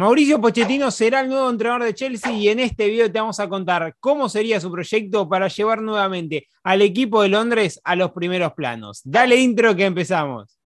Mauricio Pochettino será el nuevo entrenador de Chelsea y en este video te vamos a contar cómo sería su proyecto para llevar nuevamente al equipo de Londres a los primeros planos. Dale intro que empezamos.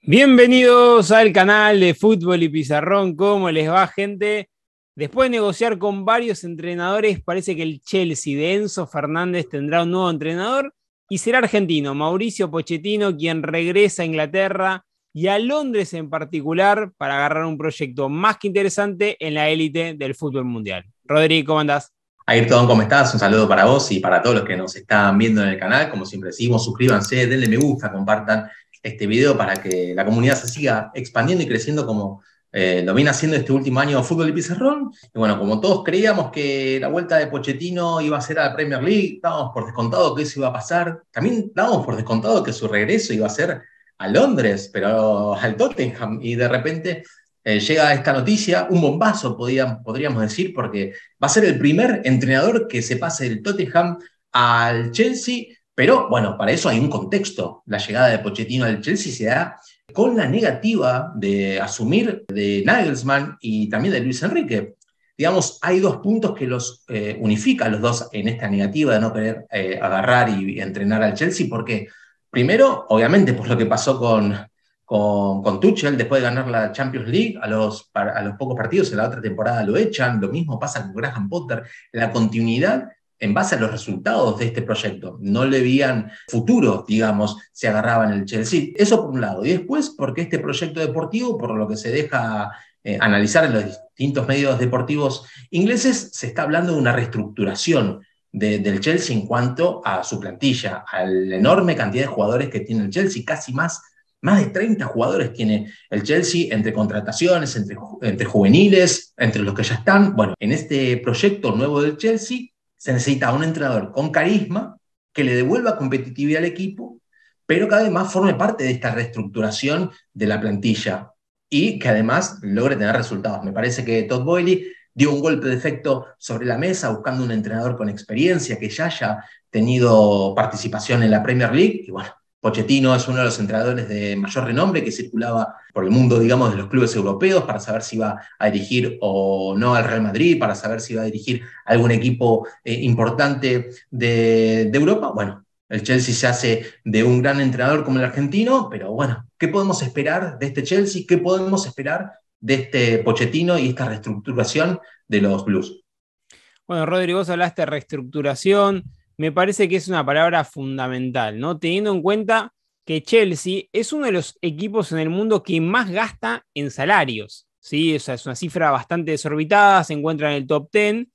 Bienvenidos al canal de Fútbol y Pizarrón. ¿Cómo les va, gente? Después de negociar con varios entrenadores, parece que el Chelsea de Enzo Fernández tendrá un nuevo entrenador y será argentino, Mauricio Pochettino, quien regresa a Inglaterra y a Londres en particular para agarrar un proyecto más que interesante en la élite del fútbol mundial. Rodrigo, ¿cómo andás? Ayrton, ¿cómo estás? Un saludo para vos y para todos los que nos están viendo en el canal. Como siempre decimos, suscríbanse, denle me gusta, compartan este video para que la comunidad se siga expandiendo y creciendo como eh, lo viene haciendo este último año fútbol y pizarrón. Y bueno, como todos creíamos que la vuelta de Pochettino iba a ser a la Premier League, dábamos por descontado que eso iba a pasar. También dábamos por descontado que su regreso iba a ser a Londres, pero al Tottenham. Y de repente eh, llega esta noticia, un bombazo, podríamos decir, porque va a ser el primer entrenador que se pase del Tottenham al Chelsea. Pero bueno, para eso hay un contexto. La llegada de Pochettino al Chelsea se da con la negativa de asumir de Nagelsmann y también de Luis Enrique. Digamos, hay dos puntos que los eh, unifican los dos en esta negativa de no querer eh, agarrar y entrenar al Chelsea, porque primero, obviamente, por lo que pasó con, con, Tuchel después de ganar la Champions League, a los, a los pocos partidos en la otra temporada lo echan, lo mismo pasa con Graham Potter, la continuidad en base a los resultados de este proyecto. No le veían futuro, digamos, se agarraban el Chelsea. Eso por un lado. Y después, porque este proyecto deportivo, por lo que se deja eh, analizar en los distintos medios deportivos ingleses, se está hablando de una reestructuración del Chelsea en cuanto a su plantilla, a la enorme cantidad de jugadores que tiene el Chelsea, casi más más de 30 jugadores tiene el Chelsea entre contrataciones, entre, juveniles, entre los que ya están. Bueno, en este proyecto nuevo del Chelsea se necesita un entrenador con carisma que le devuelva competitividad al equipo, pero que además forme parte de esta reestructuración de la plantilla y que además logre tener resultados. Me parece que Todd Boyle dio un golpe de efecto sobre la mesa buscando un entrenador con experiencia que ya haya tenido participación en la Premier League y bueno, Pochettino es uno de los entrenadores de mayor renombre que circulaba por el mundo, digamos, de los clubes europeos para saber si iba a dirigir o no al Real Madrid, para saber si iba a dirigir algún equipo eh, importante de, de Europa. Bueno, el Chelsea se hace de un gran entrenador como el argentino, pero bueno, ¿qué podemos esperar de este Chelsea? ¿Qué podemos esperar de este Pochettino y esta reestructuración de los Blues? Bueno, Rodrigo, vos hablaste de reestructuración me parece que es una palabra fundamental, ¿no? Teniendo en cuenta que Chelsea es uno de los equipos en el mundo que más gasta en salarios, ¿sí? O sea, es una cifra bastante desorbitada, se encuentra en el top 10.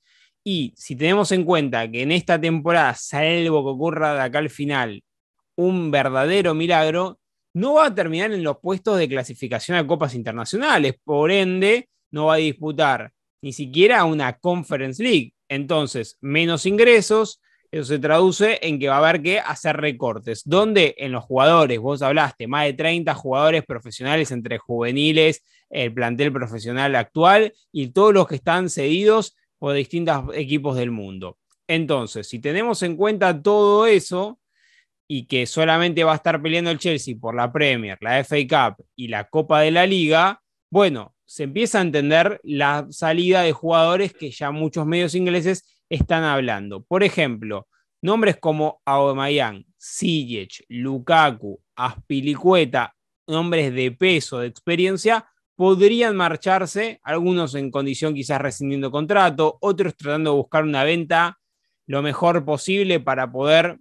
Y si tenemos en cuenta que en esta temporada, salvo que ocurra de acá al final un verdadero milagro, no va a terminar en los puestos de clasificación a copas internacionales. Por ende, no va a disputar ni siquiera una Conference League. Entonces, menos ingresos, eso se traduce en que va a haber que hacer recortes, donde en los jugadores, vos hablaste, más de 30 jugadores profesionales entre juveniles, el plantel profesional actual y todos los que están cedidos por distintos equipos del mundo. Entonces, si tenemos en cuenta todo eso y que solamente va a estar peleando el Chelsea por la Premier, la FA Cup y la Copa de la Liga, bueno, se empieza a entender la salida de jugadores que ya muchos medios ingleses están hablando. Por ejemplo, nombres como Aubameyang, Ziyech, Lukaku, Aspilicueta, nombres de peso, de experiencia, podrían marcharse, algunos en condición quizás rescindiendo contrato, otros tratando de buscar una venta lo mejor posible para poder,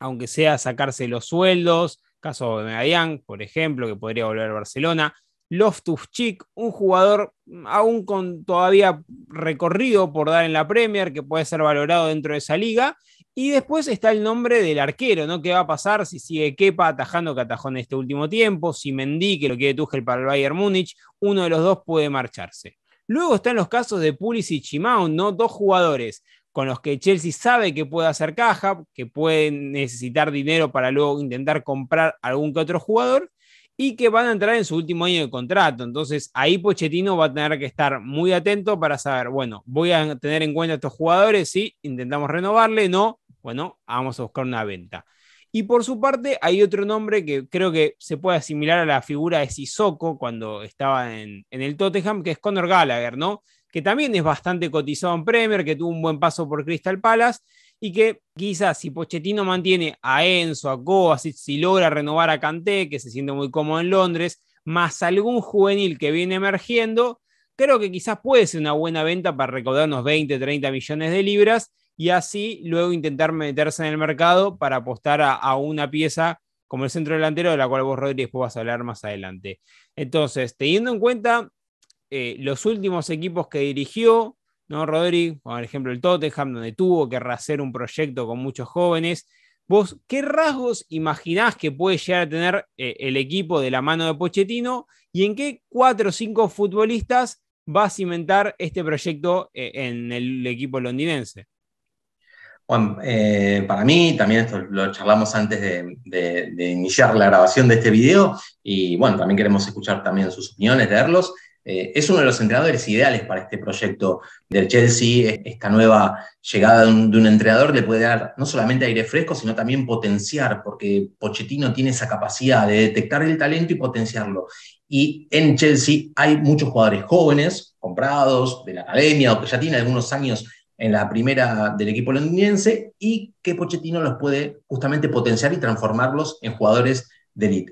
aunque sea sacarse los sueldos, caso de Aubameyang, por ejemplo, que podría volver a Barcelona, Loftus Chick, un jugador aún con todavía recorrido por dar en la Premier, que puede ser valorado dentro de esa liga. Y después está el nombre del arquero, ¿no? ¿Qué va a pasar si sigue Kepa atajando Catajón en este último tiempo? Si Mendy, que lo quiere Tuchel para el Bayern Múnich, uno de los dos puede marcharse. Luego están los casos de Pulis y Chimaun, ¿no? Dos jugadores con los que Chelsea sabe que puede hacer caja, que pueden necesitar dinero para luego intentar comprar algún que otro jugador, y que van a entrar en su último año de contrato. Entonces ahí Pochettino va a tener que estar muy atento para saber, bueno, voy a tener en cuenta a estos jugadores, ¿sí? intentamos renovarle, no, bueno, vamos a buscar una venta. Y por su parte hay otro nombre que creo que se puede asimilar a la figura de Sissoko cuando estaba en, en el Tottenham, que es Conor Gallagher, ¿no? Que también es bastante cotizado en Premier, que tuvo un buen paso por Crystal Palace y que quizás si Pochettino mantiene a Enzo, a Coa, si, logra renovar a Canté, que se siente muy cómodo en Londres, más algún juvenil que viene emergiendo, creo que quizás puede ser una buena venta para recaudar unos 20, 30 millones de libras y así luego intentar meterse en el mercado para apostar a, una pieza como el centro delantero, de la cual vos, Rodríguez, después vas a hablar más adelante. Entonces, teniendo en cuenta eh, los últimos equipos que dirigió, ¿no, Rodri? Por ejemplo, el Tottenham, donde tuvo que hacer un proyecto con muchos jóvenes. ¿Vos qué rasgos imaginás que puede llegar a tener eh, el equipo de la mano de Pochettino y en qué cuatro o cinco futbolistas va a cimentar este proyecto eh, en el equipo londinense? Bueno, eh, para mí, también esto lo charlamos antes de, iniciar la grabación de este video y bueno, también queremos escuchar también sus opiniones, leerlos. Eh, es uno de los entrenadores ideales para este proyecto del Chelsea. E-, esta nueva llegada de un, entrenador le puede dar no solamente aire fresco, sino también potenciar, porque Pochettino tiene esa capacidad de detectar el talento y potenciarlo. Y en Chelsea hay muchos jugadores jóvenes, comprados de la academia o que ya tienen algunos años en la primera del equipo londinense y que Pochettino los puede justamente potenciar y transformarlos en jugadores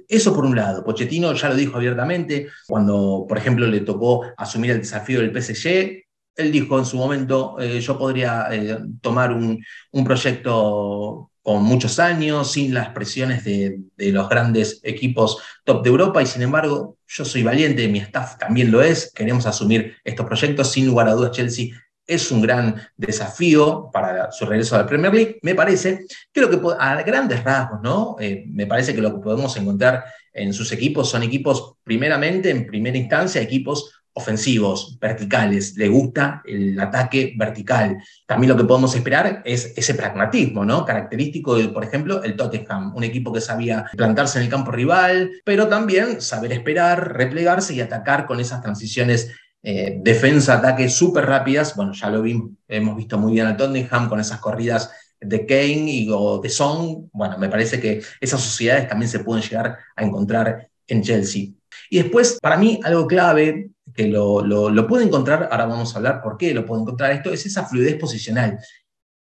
eso por un lado. Pochettino ya lo dijo abiertamente cuando, por ejemplo, le tocó asumir el desafío del PSG. Él dijo en su momento, eh, yo podría eh, tomar un, proyecto con muchos años, sin las presiones de, de los grandes equipos top de Europa, y sin embargo, yo soy valiente, mi staff también lo es, queremos asumir estos proyectos, sin lugar a dudas Chelsea es un gran desafío para su regreso al Premier League, me parece. Creo que a grandes rasgos, ¿no? Eh, me parece que lo que podemos encontrar en sus equipos son equipos, primeramente, en primera instancia, equipos ofensivos, verticales, le gusta el ataque vertical. También lo que podemos esperar es ese pragmatismo, ¿no? Característico de, por ejemplo, el Tottenham, un equipo que sabía plantarse en el campo rival, pero también saber esperar, replegarse y atacar con esas transiciones eh, defensa, ataque súper rápidas. Bueno, ya lo hemos visto muy bien al Tottenham con esas corridas de Kane y de Song, Bueno, me parece que esas sociedades también se pueden llegar a encontrar en Chelsea. Y después, para mí, algo clave que lo, lo, lo puedo encontrar, ahora vamos a hablar por qué lo puedo encontrar esto, es esa fluidez posicional,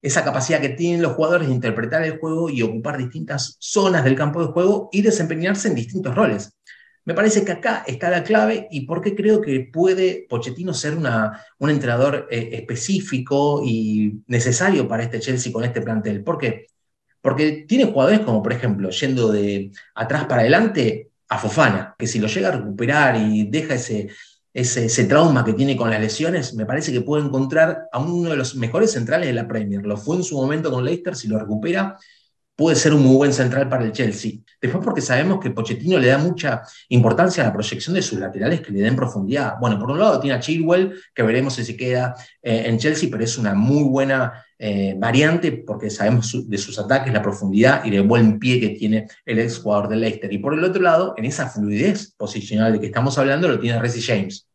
esa capacidad que tienen los jugadores de interpretar el juego y ocupar distintas zonas del campo de juego y desempeñarse en distintos roles. Me parece que acá está la clave y por qué creo que puede Pochettino ser una, un entrenador eh, específico y necesario para este Chelsea con este plantel. ¿Por qué? Porque tiene jugadores como, por ejemplo, yendo de atrás para adelante a Fofana, que si lo llega a recuperar y deja ese, ese, ese, trauma que tiene con las lesiones, me parece que puede encontrar a uno de los mejores centrales de la Premier. Lo fue en su momento con Leicester, si lo recupera, puede ser un muy buen central para el Chelsea. Después porque sabemos que Pochettino le da mucha importancia a la proyección de sus laterales que le den profundidad. Bueno, por un lado tiene a Chilwell, que veremos si se queda eh, en Chelsea, pero es una muy buena eh, variante porque sabemos de sus ataques, la profundidad y el buen pie que tiene el ex jugador del Leicester. Y por el otro lado, en esa fluidez posicional de que estamos hablando, lo tiene Reece James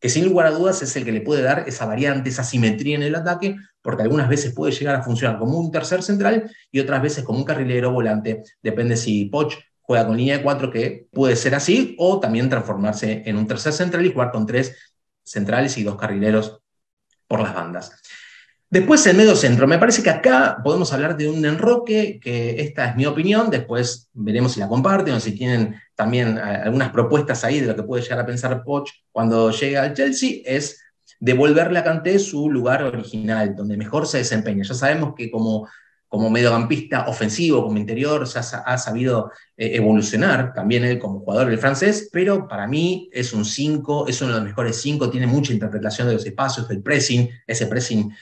que sin lugar a dudas es el que le puede dar esa variante, esa simetría en el ataque, porque algunas veces puede llegar a funcionar como un tercer central y otras veces como un carrilero volante, depende si Poch juega con línea de cuatro, que puede ser así, o también transformarse en un tercer central y jugar con tres centrales y dos carrileros por las bandas. Después el medio centro. Me parece que acá podemos hablar de un enroque, que esta es mi opinión, después veremos si la comparten o si tienen también eh, algunas propuestas ahí de lo que puede llegar a pensar Poch cuando llegue al Chelsea, es devolverle a Kanté su lugar original, donde mejor se desempeña. Ya sabemos que como, como mediocampista ofensivo, como interior, se ha, sabido eh, evolucionar también él como jugador del francés, pero para mí es un 5, es uno de los mejores 5, tiene mucha interpretación de los espacios, del pressing, ese pressing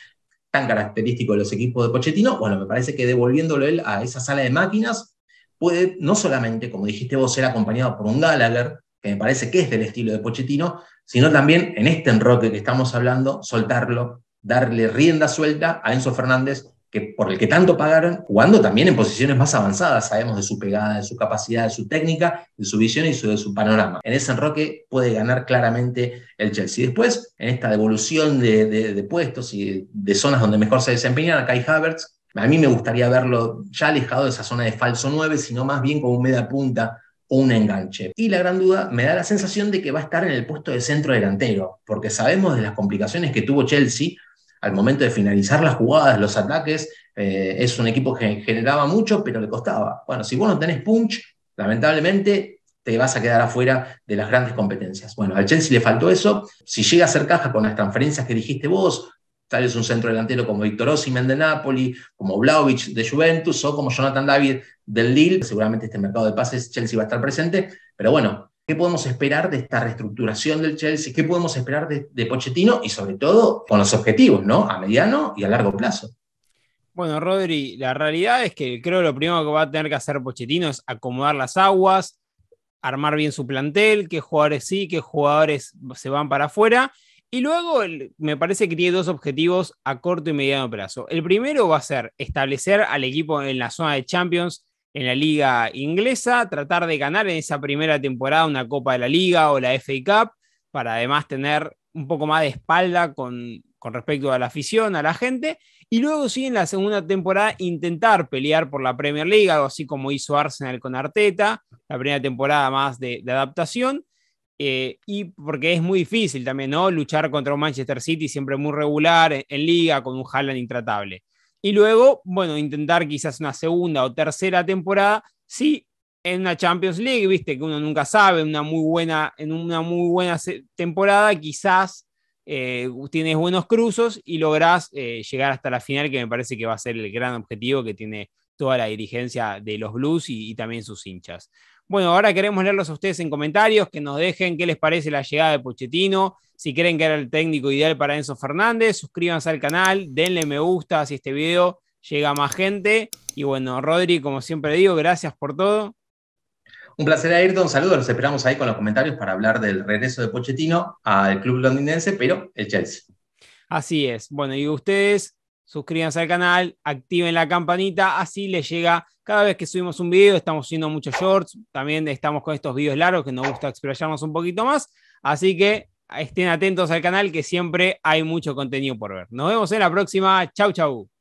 característico de los equipos de Pochettino, bueno, me parece que devolviéndolo él a esa sala de máquinas, puede no solamente, como dijiste vos, ser acompañado por un Gallagher, que me parece que es del estilo de Pochettino, sino también en este enroque que estamos hablando, soltarlo, darle rienda suelta a Enzo Fernández, que, por el que tanto pagaron, jugando también en posiciones más avanzadas, sabemos de su pegada, de su capacidad, de su técnica, de su visión y de su panorama. En ese enroque puede ganar claramente el Chelsea. Después, en esta devolución de, de, puestos y de zonas donde mejor se desempeñan, a Kai Havertz, a mí me gustaría verlo ya alejado de esa zona de falso 9, sino más bien como un media punta o un enganche. Y la gran duda me da la sensación de que va a estar en el puesto de centro delantero, porque sabemos de las complicaciones que tuvo Chelsea al momento de finalizar las jugadas, los ataques, eh, es un equipo que generaba mucho, pero le costaba. Bueno, si vos no tenés punch, lamentablemente te vas a quedar afuera de las grandes competencias. Bueno, al Chelsea le faltó eso. Si llega a ser caja con las transferencias que dijiste vos, tal vez un centro delantero como Víctor Osimhen de Napoli, como Vlaovic de Juventus o como Jonathan David del Lille. Seguramente este mercado de pases Chelsea va a estar presente, pero bueno, ¿Qué podemos esperar de esta reestructuración del Chelsea? ¿Qué podemos esperar de, Pochettino? Y sobre todo con los objetivos, ¿no? A mediano y a largo plazo. Bueno, Rodri, la realidad es que creo que lo primero que va a tener que hacer Pochettino es acomodar las aguas, armar bien su plantel, qué jugadores sí, qué jugadores se van para afuera. Y luego me parece que tiene dos objetivos a corto y mediano plazo. El primero va a ser establecer al equipo en la zona de Champions en la liga inglesa, tratar de ganar en esa primera temporada una Copa de la Liga o la FA Cup, para además tener un poco más de espalda con, con respecto a la afición, a la gente, y luego sí en la segunda temporada intentar pelear por la Premier League, así como hizo Arsenal con Arteta, la primera temporada más de, adaptación, eh, y porque es muy difícil también, ¿no? Luchar contra un Manchester City siempre muy regular en, en liga con un Haaland intratable. Y luego, bueno, intentar quizás una segunda o tercera temporada, sí, en una Champions League, viste, que uno nunca sabe, una muy buena, en una muy buena temporada, quizás eh, tienes buenos cruzos y lográs eh, llegar hasta la final, que me parece que va a ser el gran objetivo que tiene toda la dirigencia de los Blues y también sus hinchas. Bueno, ahora queremos leerlos a ustedes en comentarios, que nos dejen qué les parece la llegada de Pochettino, si creen que era el técnico ideal para Enzo Fernández, suscríbanse al canal, denle me gusta si este video llega a más gente. Y bueno, Rodri, como siempre digo, gracias por todo. Un placer, un Saludos. Los esperamos ahí con los comentarios para hablar del regreso de Pochettino al club londinense, pero el Chelsea. Así es. Bueno, y ustedes suscríbanse al canal, activen la campanita, así les llega cada vez que subimos un video estamos haciendo muchos shorts, también estamos con estos videos largos que nos gusta explayarnos un poquito más, así que estén atentos al canal que siempre hay mucho contenido por ver. Nos vemos en la próxima, chau chau.